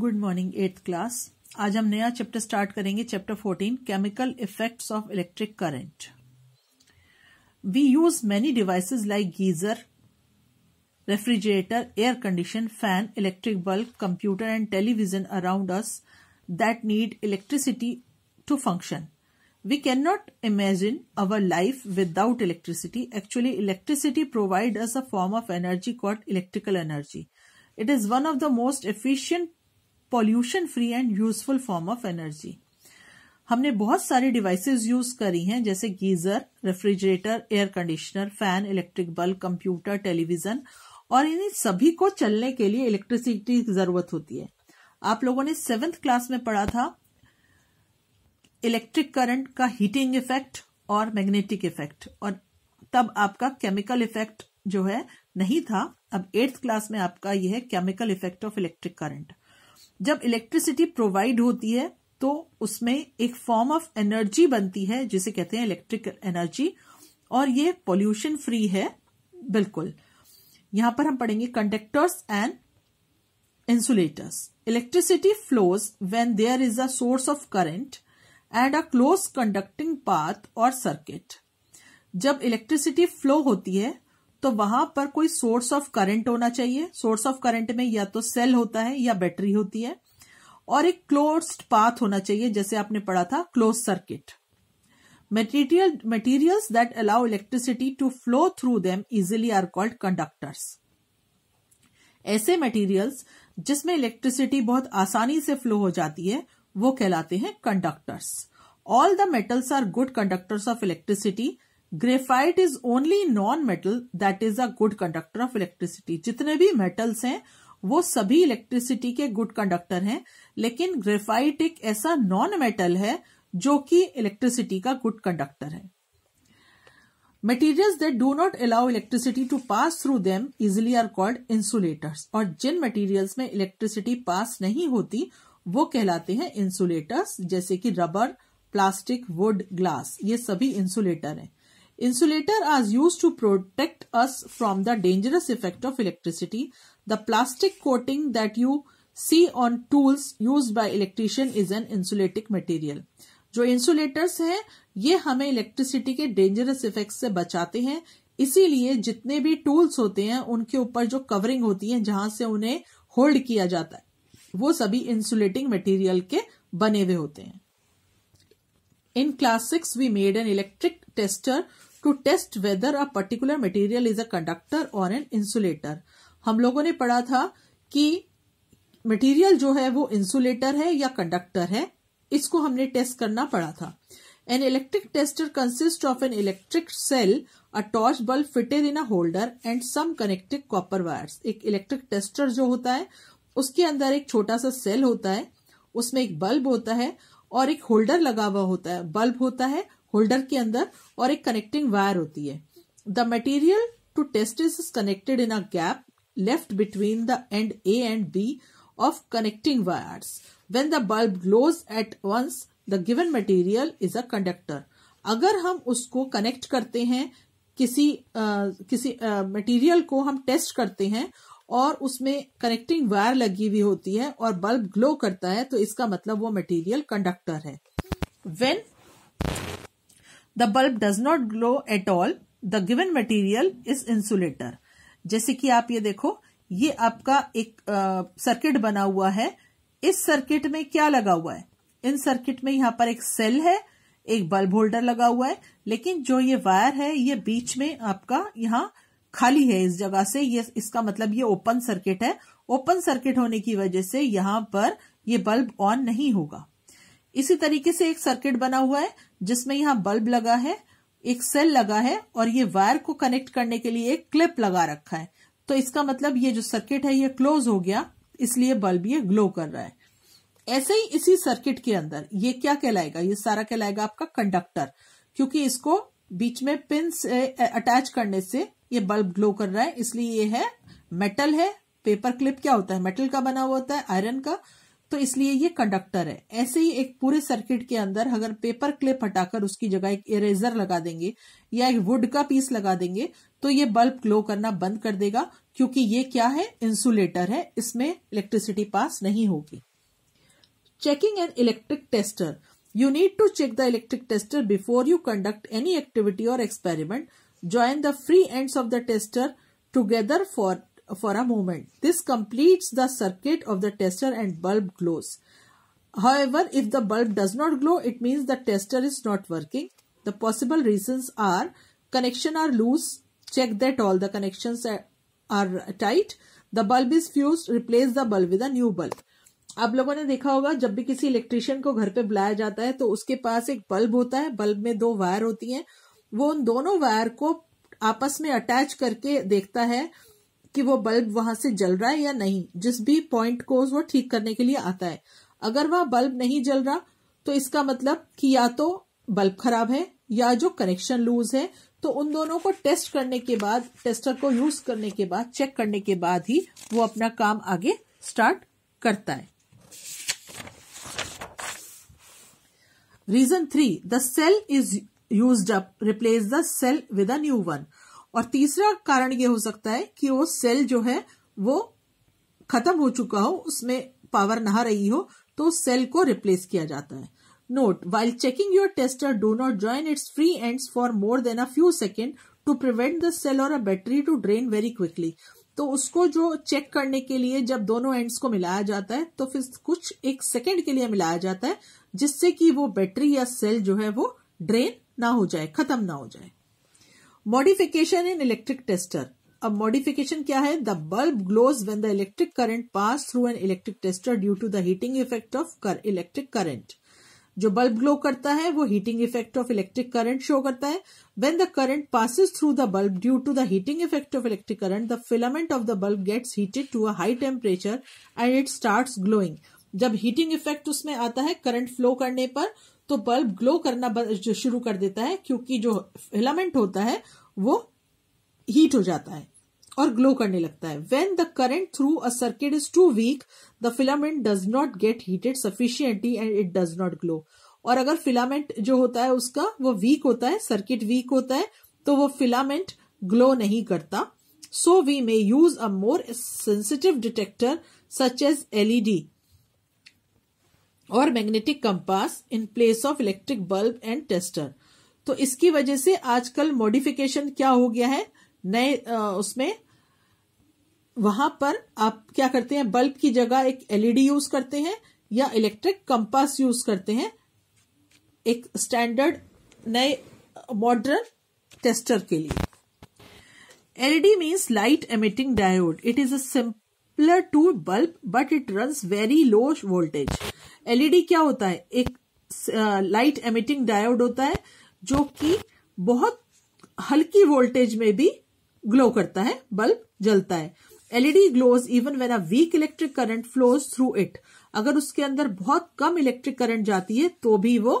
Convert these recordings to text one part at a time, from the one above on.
Good morning eighth class आज हम नया चैप्टर स्टार्ट करेंगे chapter fourteen chemical effects of electric current we use many devices like geyser refrigerator air condition fan electric bulb computer and television around us that need electricity to function we cannot imagine our life without electricity actually electricity provides us a form of energy called electrical energy it is one of the most efficient pollution free and useful form of energy हमने बहुत सारी devices use करी हैं जैसे geyser refrigerator air conditioner fan electric bulb computer television और इन सभी को चलने के लिए इलेक्ट्रिसिटी की जरूरत होती है आप लोगों ने सेवेंथ क्लास में पढ़ा था इलेक्ट्रिक करंट का हीटिंग इफेक्ट और मैग्नेटिक इफेक्ट और तब आपका केमिकल इफेक्ट जो है नहीं था अब एट्थ क्लास में आपका यह है chemical effect of electric current जब इलेक्ट्रिसिटी प्रोवाइड होती है तो उसमें एक फॉर्म ऑफ एनर्जी बनती है जिसे कहते हैं इलेक्ट्रिक एनर्जी और ये पॉल्यूशन फ्री है बिल्कुल यहां पर हम पढ़ेंगे conductors and insulators electricity flows when there is a source of current and a close conducting path और सर्किट जब इलेक्ट्रिसिटी फ्लो होती है तो वहां पर कोई सोर्स ऑफ करंट होना चाहिए सोर्स ऑफ करंट में या तो सेल होता है या बैटरी होती है और एक क्लोज्ड पाथ होना चाहिए जैसे आपने पढ़ा था close circuit material material that allow electricity to flow through them easily are called conductors ऐसे मटेरियल्स जिसमें इलेक्ट्रिसिटी बहुत आसानी से फ्लो हो जाती है वो कहलाते हैं conductors all the metals are good conductors of electricity graphite is only non metal that is a good conductor of electricity जितने भी मेटल्स हैं वो सभी इलेक्ट्रिसिटी के गुड कंडक्टर हैं लेकिन ग्रेफाइट एक ऐसा नॉन मेटल है जो कि इलेक्ट्रिसिटी का गुड कंडक्टर है material that do not allow electricity to pass through them easily are called insulators और जिन मटीरियल्स में इलेक्ट्रिसिटी पास नहीं होती वो कहलाते हैं इंसुलेटर्स जैसे कि रबर प्लास्टिक वुड ग्लास ये सभी इंसुलेटर हैं Insulator are used to protect us from the dangerous effect of electricity. The plastic coating that you see on tools used by electrician is an insulating material. जो insulators हैं ये हमें electricity के dangerous effect से बचाते हैं इसीलिए जितने भी टूल्स होते हैं उनके ऊपर जो कवरिंग होती है जहां से उन्हें होल्ड किया जाता है वो सभी इंसुलेटिंग मटेरियल के बने हुए होते हैं in class six we made an electric tester to test whether a particular material is a conductor or an insulator हम लोगों ने पढ़ा था कि मटेरियल जो है वो इंसुलेटर है या कंडक्टर है इसको हमने टेस्ट करना पड़ा था an electric tester consist of an electric cell a torch bulb fitted in a holder and some connected copper wires एक इलेक्ट्रिक टेस्टर जो होता है उसके अंदर एक छोटा सा सेल होता है उसमें एक बल्ब होता है और एक होल्डर लगा हुआ होता है बल्ब होता है होल्डर के अंदर और एक कनेक्टिंग वायर होती है the material to test is connected in a gap left between the end A and B of connecting wires. When the bulb glows at once the given material is a conductor अगर हम उसको connect करते हैं किसी आ, किसी material को हम test करते हैं और उसमें कनेक्टिंग वायर लगी हुई होती है और बल्ब ग्लो करता है तो इसका मतलब वो मटेरियल कंडक्टर है when the bulb does not glow at all the given material is insulator जैसे कि आप ये देखो ये आपका एक सर्किट बना हुआ है इस सर्किट में क्या लगा हुआ है इन सर्किट में यहाँ पर एक सेल है एक बल्ब होल्डर लगा हुआ है लेकिन जो ये वायर है ये बीच में आपका यहाँ खाली है इस जगह से ये इसका मतलब ये ओपन सर्किट है ओपन सर्किट होने की वजह से यहाँ पर ये बल्ब ऑन नहीं होगा इसी तरीके से एक सर्किट बना हुआ है जिसमें यहाँ बल्ब लगा है एक सेल लगा है और ये वायर को कनेक्ट करने के लिए एक क्लिप लगा रखा है तो इसका मतलब ये जो सर्किट है ये क्लोज हो गया इसलिए बल्ब ये ग्लो कर रहा है ऐसे ही इसी सर्किट के अंदर ये क्या कहलाएगा ये सारा कहलाएगा आपका कंडक्टर क्योंकि इसको बीच में पिन से अटैच करने से ये बल्ब ग्लो कर रहा है इसलिए ये है मेटल है पेपर क्लिप क्या होता है मेटल का बना हुआ होता है आयरन का तो इसलिए ये कंडक्टर है ऐसे ही एक पूरे सर्किट के अंदर अगर पेपर क्लिप हटाकर उसकी जगह एक इरेजर लगा देंगे या एक वुड का पीस लगा देंगे तो ये बल्ब ग्लो करना बंद कर देगा क्योंकि ये क्या है इंसुलेटर है इसमें इलेक्ट्रिसिटी पास नहीं होगी checking an electric tester you need to check the electric tester before you conduct any activity or experiment join the free end of the tester together for for a moment. This completes the circuit of the tester and bulb glows. However, if the bulb does not glow, it means the tester is not working. The possible reasons are connection are loose. Check that all the connections are tight. The bulb is fused. Replace the bulb with a new bulb. आप लोगों ने देखा होगा जब भी किसी electrician को घर पे बुलाया जाता है तो उसके पास एक बल्ब होता है बल्ब में दो वायर होती हैं वो उन दोनों वायर को आपस में अटैच करके देखता है कि वो बल्ब वहां से जल रहा है या नहीं जिस भी पॉइंट को वो ठीक करने के लिए आता है अगर वह बल्ब नहीं जल रहा तो इसका मतलब कि या तो बल्ब खराब है या जो कनेक्शन लूज है तो उन दोनों को टेस्ट करने के बाद टेस्टर को यूज करने के बाद चेक करने के बाद ही वो अपना काम आगे स्टार्ट करता है reason three the cell is use up replace the cell with a new one और तीसरा कारण ये हो सकता है कि वो सेल जो है वो खत्म हो चुका हो उसमें पावर नहा रही हो तो सेल को रिप्लेस किया जाता है note while checking your tester do not join its free ends for more than a few second to prevent the cell or a battery to drain very quickly तो उसको जो चेक करने के लिए जब दोनों एंड्स को मिलाया जाता है तो फिर कुछ एक सेकेंड के लिए मिलाया जाता है जिससे कि वो बैटरी या सेल जो है वो ड्रेन ना हो जाए खत्म ना हो जाए मॉडिफिकेशन इन इलेक्ट्रिक टेस्टर अब मॉडिफिकेशन क्या है the bulb glows when the electric current pass through an electric tester due to the heating effect of कर इलेक्ट्रिक करंट जो बल्ब ग्लो करता है वो heating effect of electric current show करता है when the current passes through the bulb due to the heating effect of electric current the filament of the bulb gets heated to a high temperature and it start glowing जब heating effect उसमें आता है current flow करने पर तो bulb glow करना शुरू कर देता है क्योंकि जो फिलामेंट होता है वो हीट हो जाता है और ग्लो करने लगता है when the current through a circuit is too weak the filament does not get heated sufficiently and it does not glow और अगर फिलामेंट जो होता है उसका वो वीक होता है सर्किट वीक होता है तो वो फिलामेंट ग्लो नहीं करता so we may use a more sensitive detector such as LED or magnetic compass in place of electric bulb and tester तो इसकी वजह से आजकल मॉडिफिकेशन क्या हो गया है नए उसमें वहां पर आप क्या करते हैं बल्ब की जगह एक एलईडी यूज करते हैं या इलेक्ट्रिक कंपास यूज करते हैं एक स्टैंडर्ड नए मॉडर्न टेस्टर के लिए LED means light emitting diode it is a simpler to bulb but it runs very low voltage LED e क्या होता है एक लाइट एमिटिंग डायोड होता है जो कि बहुत हल्की वोल्टेज में भी ग्लो करता है बल्ब जलता है LED glows even when a weak electric current flows through it अगर उसके अंदर बहुत कम इलेक्ट्रिक करंट जाती है तो भी वो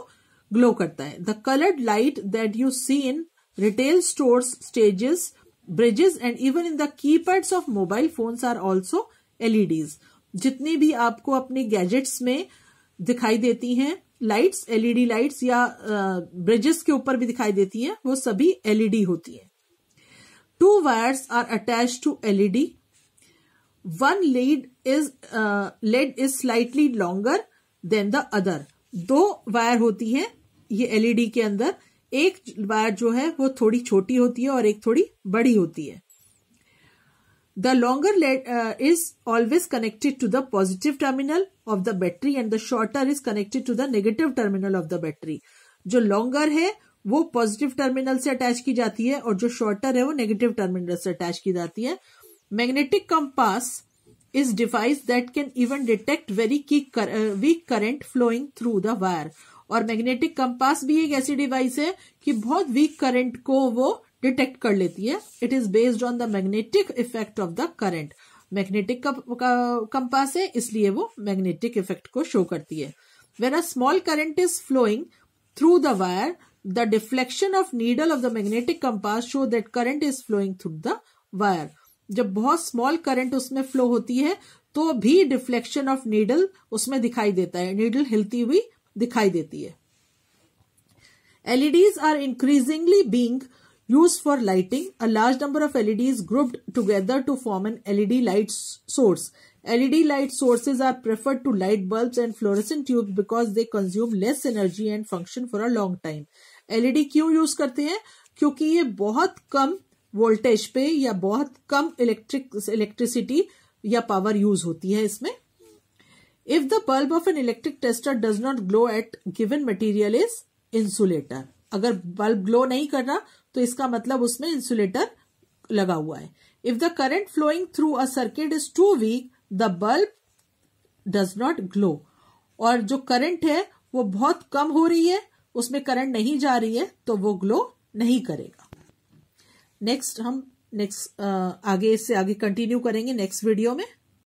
ग्लो करता है the coloured light that you see in retail store stages bridges and even in the keypads of mobile phones are also LEDs जितनी भी आपको अपने गैजेट्स में दिखाई देती हैं लाइट्स एलईडी लाइट्स या ब्रिजेस के ऊपर भी दिखाई देती हैं वो सभी एलईडी होती हैं two wires are attach to LED one lead is lead is slightly longer than the other दो वायर होती है ये एलईडी के अंदर एक वायर जो है वो थोड़ी छोटी होती है और एक थोड़ी बड़ी होती है The longer lead uh, is always connected to the positive terminal of the battery and the shorter is connected to the negative terminal of the battery. jo longer है वो पॉजिटिव टर्मिनल से अटैच की जाती है और जो shorter है वो नेगेटिव टर्मिनल से अटैच की जाती है magnetic compass is device that can even detect very weak current flowing through the wire और मैग्नेटिक कंपास भी एक ऐसी डिवाइस है कि बहुत वीक करंट को वो डिटेक्ट कर लेती है it is based on the magnetic effect of the current magnetic compass है इसलिए वो मैग्नेटिक इफेक्ट को शो करती है when a small current is flowing through the wire the deflection of needle of the magnetic compass show that current is flowing through the wire जब बहुत small current उसमें flow होती है तो भी डिफ्लेक्शन ऑफ नीडल उसमें दिखाई देता है नीडल हिलती हुई दिखाई देती है LEDs are increasingly being Used for lighting, a large number of LEDs grouped together to form an LED light source. LED light sources are preferred to light bulbs and fluorescent tubes because they consume less energy and function for a long time. LED क्यों use karte hain kyunki ye bahut kam voltage pe ya bahut kam electric electricity ya power use hoti hai isme if the bulb of an electric tester does not glow at given material is insulator अगर bulb glow नहीं कर रहा तो इसका मतलब उसमें insulator लगा हुआ है if the current flowing through a circuit is too weak the bulb does not glow और जो करंट है वो बहुत कम हो रही है उसमें करंट नहीं जा रही है तो वो ग्लो नहीं करेगा नेक्स्ट हम नेक्स्ट uh, आगे इससे आगे कंटिन्यू करेंगे नेक्स्ट वीडियो में